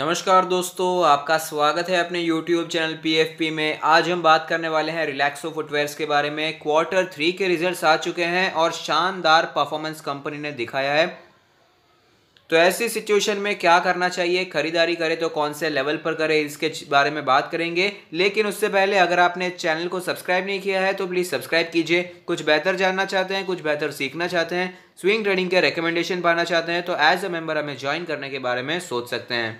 नमस्कार दोस्तों आपका स्वागत है अपने YouTube चैनल PFP में आज हम बात करने वाले हैं रिलैक्सो फुटवेयर्स के बारे में क्वार्टर थ्री के रिजल्ट्स आ चुके हैं और शानदार परफॉर्मेंस कंपनी ने दिखाया है तो ऐसी सिचुएशन में क्या करना चाहिए खरीदारी करें तो कौन से लेवल पर करें इसके बारे में बात करेंगे लेकिन उससे पहले अगर आपने चैनल को सब्सक्राइब नहीं किया है तो प्लीज़ सब्सक्राइब कीजिए कुछ बेहतर जानना चाहते हैं कुछ बेहतर सीखना चाहते हैं स्विंग ट्रेडिंग के रिकमेंडेशन पाना चाहते हैं तो एज अ मेंबर हमें ज्वाइन करने के बारे में सोच सकते हैं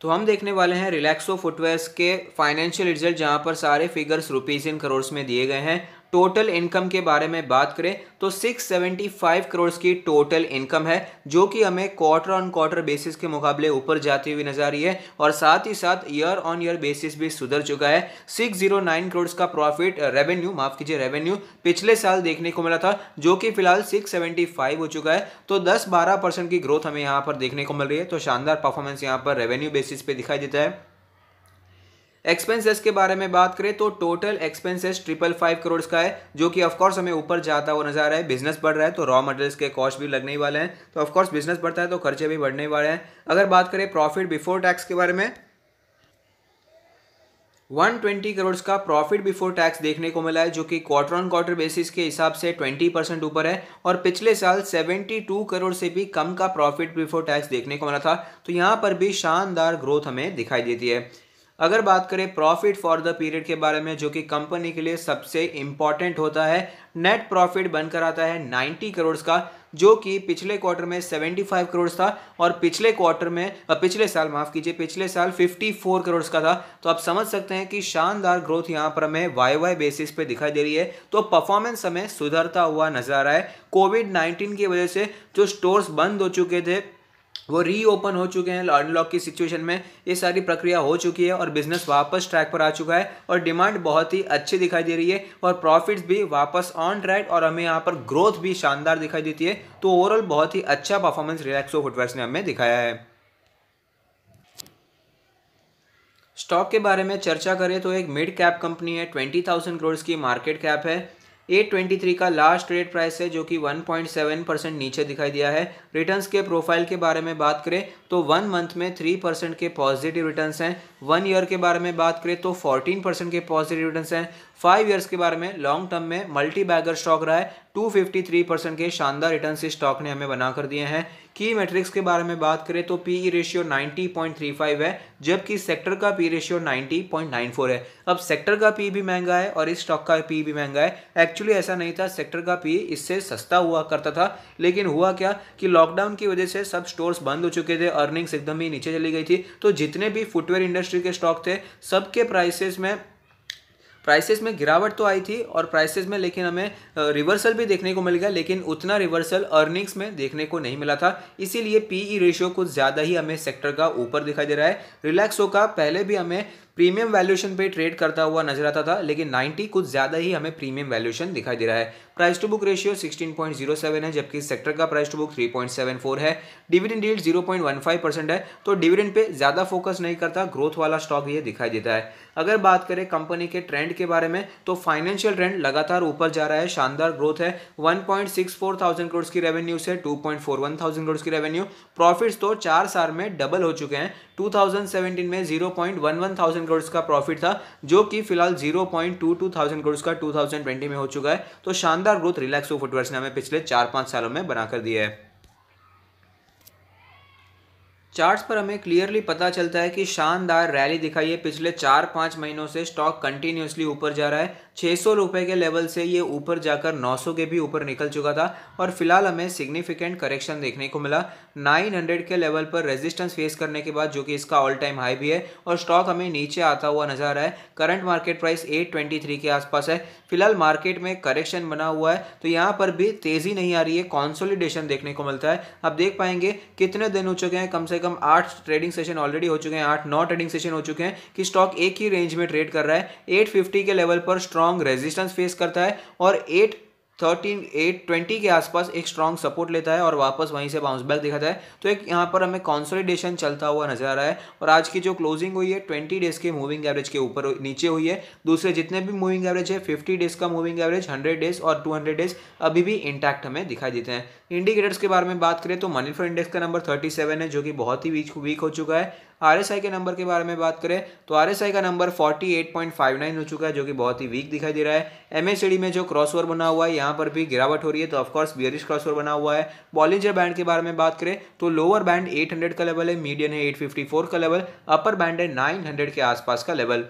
तो हम देखने वाले हैं रिलैक्सो फुटवेयर्स के फाइनेंशियल रिजल्ट जहां पर सारे फिगर्स रुपीज़ इन करोड़ में दिए गए हैं टोटल इनकम के बारे में बात करें तो 675 करोड़ की टोटल इनकम है जो कि हमें क्वार्टर ऑन क्वार्टर बेसिस के मुकाबले ऊपर जाती हुई नजर आ रही है और साथ ही साथ ईयर ऑन ईयर बेसिस भी सुधर चुका है 609 करोड़ का प्रॉफिट रेवेन्यू uh, माफ कीजिए रेवेन्यू पिछले साल देखने को मिला था जो कि फिलहाल 675 हो चुका है तो 10-12 परसेंट की ग्रोथ हमें यहाँ पर देखने को मिल रही है तो शानदार परफॉर्मेंस यहाँ पर रेवेन्यू बेसिस पे दिखाई देता है एक्सपेंसेस के बारे में बात करें तो total expenses triple five crore का है जो कि ऑफकोर्स हमें ऊपर जाता हुआ नजर आ रहा है बिजनेस बढ़ रहा है तो रॉ मटेरियल्स के कॉस्ट भी लगने वाले हैं तो ऑफकोर्स बिजनेस बढ़ता है तो खर्चे भी बढ़ने वाले हैं अगर बात करें प्रॉफिट बिफोर टैक्स के बारे में 120 करोड़ का प्रॉफिट बिफोर टैक्स देखने को मिला है जो कि क्वार्टर ऑन क्वार्टर बेसिस के हिसाब से 20 परसेंट ऊपर है और पिछले साल 72 करोड़ से भी कम का प्रॉफिट बिफोर टैक्स देखने को मिला था तो यहाँ पर भी शानदार ग्रोथ हमें दिखाई देती है अगर बात करें प्रॉफिट फॉर द पीरियड के बारे में जो कि कंपनी के लिए सबसे इम्पॉर्टेंट होता है नेट प्रॉफिट बनकर आता है 90 करोड़ का जो कि पिछले क्वार्टर में 75 करोड़ था और पिछले क्वार्टर में पिछले साल माफ़ कीजिए पिछले साल 54 करोड़ का था तो आप समझ सकते हैं कि शानदार ग्रोथ यहाँ पर हमें वाई वाई बेसिस पे दिखाई दे रही है तो परफॉर्मेंस हमें सुधरता हुआ नजर आ रहा है कोविड 19 की वजह से जो स्टोर्स बंद हो चुके थे वो रीओपन हो चुके हैं अनलॉक की सिचुएशन में ये सारी प्रक्रिया हो चुकी है और बिजनेस वापस ट्रैक पर आ चुका है और डिमांड बहुत ही अच्छी दिखाई दे रही है और प्रॉफिट्स भी वापस ऑन ट्रैक और हमें यहाँ पर ग्रोथ भी शानदार दिखाई देती है तो ओवरऑल बहुत ही अच्छा परफॉर्मेंस रिलैक्सो फुटवेयर ने हमें दिखाया है स्टॉक के बारे में चर्चा करें तो एक मिड कैप कंपनी है ट्वेंटी थाउजेंड करोड़ की मार्केट कैप है 823 का लास्ट ट्रेड प्राइस है जो कि 1.7 परसेंट नीचे दिखाई दिया है रिटर्न्स के प्रोफाइल के बारे में बात करें तो वन मंथ में थ्री परसेंट के पॉजिटिव रिटर्न हैं वन ईयर के बारे में बात करें तो फोर्टीन परसेंट के पॉजिटिव रिटर्न हैं फाइव ईयर्स के बारे में लॉन्ग टर्म में मल्टी बैगर स्टॉक रहा है टू फिफ्टी थ्री परसेंट के शानदार रिटर्न इस स्टॉक ने हमें बनाकर दिए हैं की मैट्रिक्स के बारे में बात करें तो P E ratio point three five है जबकि सेक्टर का P ratio point nine four है अब सेक्टर का पी e भी महंगा है और इस स्टॉक का पी e भी महंगा है एक्चुअली ऐसा नहीं था सेक्टर का पी e इससे सस्ता हुआ करता था लेकिन हुआ क्या कि लॉकडाउन की वजह से सब स्टोर्स बंद हो चुके थे अर्निंग्स एकदम ही नीचे चली गई थी तो जितने भी फुटवेयर इंडस्ट्री के स्टॉक थे सबके प्राइसेस में प्राइसेस में गिरावट तो आई थी और प्राइसेस में लेकिन हमें रिवर्सल भी देखने को मिल गया लेकिन उतना रिवर्सल अर्निंग्स में देखने को नहीं मिला था इसीलिए पीई रेशियो e कुछ ज़्यादा ही हमें सेक्टर का ऊपर दिखाई दे रहा है रिलैक्सो का पहले भी हमें प्रीमियम वैल्यूएशन पे ट्रेड करता हुआ नजर आता था लेकिन 90 कुछ ज़्यादा ही हमें प्रीमियम वैल्यूएशन दिखाई दे रहा है प्राइस टू बुक रेशियो 16.07 है जबकि सेक्टर का प्राइस टू बुक 3.74 है डिविडेंड डील 0.15 परसेंट है तो डिविडेंड पे ज़्यादा फोकस नहीं करता ग्रोथ वाला स्टॉक ये दिखाई देता है अगर बात करें कंपनी के ट्रेंड के बारे में तो फाइनेंशियल ट्रेंड लगातार ऊपर जा रहा है शानदार ग्रोथ है वन थाउजेंड करोड़ की रेवेन्यू से टू थाउजेंड करोड़ की रेवेन्यू प्रॉफिट्स तो चार साल में डबल हो चुके हैं टू में जीरो थाउजेंड थाउजेंड करोड़ का प्रॉफिट था जो कि फिलहाल zero point two two thousand crore का टू थाउजेंड ट्वेंटी में हो चुका है तो शानदार ग्रोथ रिलैक्सो फुटवर्स ने हमें पिछले चार पांच सालों में बनाकर दिया है चार्ट्स पर हमें क्लियरली पता चलता है कि शानदार रैली दिखाई है पिछले चार पाँच महीनों से स्टॉक कंटिन्यूसली ऊपर जा रहा है छः सौ रुपये के लेवल से ये ऊपर जाकर 900 के भी ऊपर निकल चुका था और फिलहाल हमें सिग्निफिकेंट करेक्शन देखने को मिला 900 के लेवल पर रेजिस्टेंस फेस करने के बाद जो कि इसका ऑल टाइम हाई भी है और स्टॉक हमें नीचे आता हुआ नजर आ रहा है करंट मार्केट प्राइस एट के आसपास है फिलहाल मार्केट में करेक्शन बना हुआ है तो यहाँ पर भी तेज़ी नहीं आ रही है कॉन्सोलिडेशन देखने को मिलता है आप देख पाएंगे कितने दिन हो चुके हैं कम से कम कम आठ ट्रेडिंग सेशन ऑलरेडी हो चुके हैं आठ नौ ट्रेडिंग सेशन हो चुके हैं कि स्टॉक एक ही रेंज में ट्रेड कर रहा है 850 के लेवल पर स्ट्रॉन्ग रेजिस्टेंस फेस करता है और एट थर्टीन एट ट्वेंटी के आसपास एक स्ट्रॉन्ग सपोर्ट लेता है और वापस वहीं से बाउंस बैक दिखाता है तो एक यहाँ पर हमें कॉन्सोलिडेशन चलता हुआ नजर आ रहा है और आज की जो क्लोजिंग हुई है ट्वेंटी डेज के मूविंग एवरेज के ऊपर नीचे हुई है दूसरे जितने भी मूविंग एवरेज है फिफ्टी डेज का मूविंग एवरेज हंड्रेड डेज और टू हंड्रेड डेज अभी भी इंटैक्ट हमें दिखाई देते हैं इंडिकेटर्स के बारे में बात करें तो मनी इंडेक्स का नंबर थर्टी सेवन है जो कि बहुत ही वीक वीक हो चुका है आरएसआई के नंबर के बारे में बात करें तो आरएसआई का नंबर 48.59 हो चुका है जो कि बहुत ही वीक दिखाई दे रहा है एमएसडी में जो क्रॉसओवर बना हुआ है यहाँ पर भी गिरावट हो रही है तो ऑफकोर्स बियरिश क्रॉसओवर बना हुआ है बॉलिंजर बैंड के बारे में बात करें तो लोअर बैंड हंड्रेड का लेवल है मीडियन है फोर का लेवल अपर बैंड है हंड्रेड के आसपास का लेवल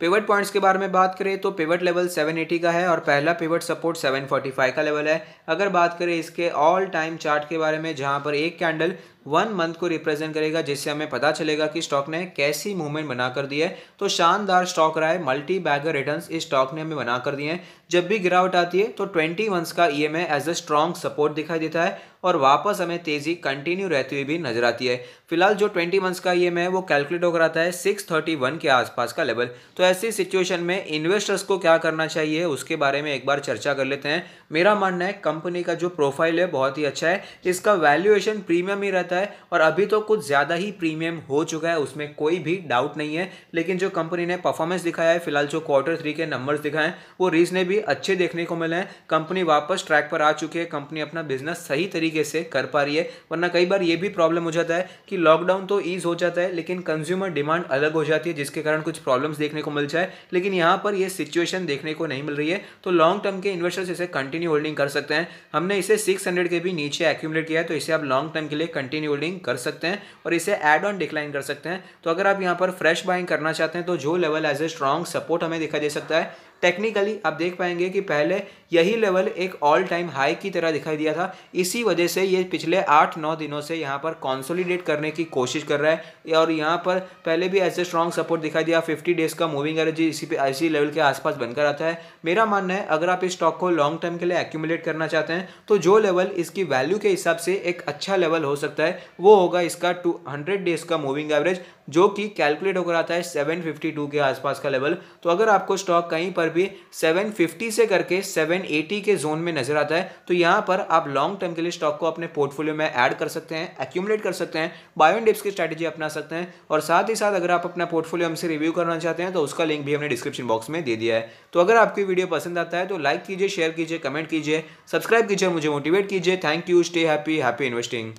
पेवट पॉइंट्स के बारे में बात करें तो पेवट लेवल 780 का है और पहला पेवट सपोर्ट 745 का लेवल है अगर बात करें इसके ऑल टाइम चार्ट के बारे में जहां पर एक कैंडल वन मंथ को रिप्रेजेंट करेगा जिससे हमें पता चलेगा कि स्टॉक ने कैसी मूवमेंट बना कर दी है तो शानदार स्टॉक रहा है मल्टी बैगर रिटर्न्स इस स्टॉक ने हमें बना कर दिए हैं जब भी गिरावट आती है तो ट्वेंटी मंथ्स का E M as a strong support दिखाई देता है और वापस हमें तेजी कंटिन्यू रहती हुई भी नजर आती है फिलहाल जो ट्वेंटी मंथ्स का ई e एम है वो कैलकुलेट होकर आता है सिक्स थर्टी वन के आसपास का लेवल तो ऐसी सिचुएशन में इन्वेस्टर्स को क्या करना चाहिए उसके बारे में एक बार चर्चा कर लेते हैं मेरा मानना है कंपनी का जो प्रोफाइल है बहुत ही अच्छा है इसका वैल्यूएशन प्रीमियम ही रहता है रहता है और अभी तो कुछ ज़्यादा ही प्रीमियम हो चुका है उसमें कोई भी डाउट नहीं है लेकिन जो कंपनी ने परफॉर्मेंस दिखाया है फिलहाल जो क्वार्टर थ्री के नंबर्स दिखाए हैं वो रीजने भी अच्छे देखने को मिले हैं कंपनी वापस ट्रैक पर आ चुकी है कंपनी अपना बिजनेस सही तरीके से कर पा रही है वरना कई बार ये भी प्रॉब्लम हो जाता है कि लॉकडाउन तो ईज हो जाता है लेकिन कंज्यूमर डिमांड अलग हो जाती है जिसके कारण कुछ प्रॉब्लम्स देखने को मिल जाए लेकिन यहाँ पर यह सिचुएशन देखने को नहीं मिल रही है तो लॉन्ग टर्म के इन्वेस्टर्स इसे कंटिन्यू होल्डिंग कर सकते हैं हमने इसे सिक्स के भी नीचे एक्यूमलेट किया है तो इसे आप लॉन्ग टर्म के लिए कंटिन्यू कंटिन्यू होल्डिंग कर सकते हैं और इसे एड ऑन डिक्लाइन कर सकते हैं तो अगर आप यहाँ पर फ्रेश बाइंग करना चाहते हैं तो जो level as a strong support हमें दिखाई दे सकता है टेक्निकली आप देख पाएंगे कि पहले यही लेवल एक ऑल टाइम हाई की तरह दिखाई दिया था इसी वजह से ये पिछले आठ नौ दिनों से यहाँ पर कॉन्सोलीडेट करने की कोशिश कर रहा है और यहाँ पर पहले भी ऐसे स्ट्रॉन्ग सपोर्ट दिखाई दिया फिफ्टी डेज का मूविंग एवरेज इसी पे इसी लेवल के आसपास बनकर आता है मेरा मानना है अगर आप इस स्टॉक को लॉन्ग टर्म के लिए एक्यूमुलेट करना चाहते हैं तो जो लेवल इसकी वैल्यू के हिसाब से एक अच्छा लेवल हो सकता है वो होगा इसका टू डेज का मूविंग एवरेज जो कि कैलकुलेट होकर आता है 752 के आसपास का लेवल तो अगर आपको स्टॉक कहीं पर भी 750 से करके 780 के जोन में नजर आता है तो यहाँ पर आप लॉन्ग टर्म के लिए स्टॉक को अपने पोर्टफोलियो में ऐड कर सकते हैं एक्यूमुलेट कर सकते हैं बायोन डिप्स की स्ट्रैटेजी अपना सकते हैं और साथ ही साथ अगर आप अपना पोर्टफोलियो हमसे रिव्यू करना चाहते हैं तो उसका लिंक भी हमने डिस्क्रिप्शन बॉक्स में दे दिया है तो अगर आपकी वीडियो पसंद आता है तो लाइक कीजिए शेयर कीजिए कमेंट कीजिए सब्सक्राइब कीजिए मुझे मोटिवेट कीजिए thank you stay happy happy investing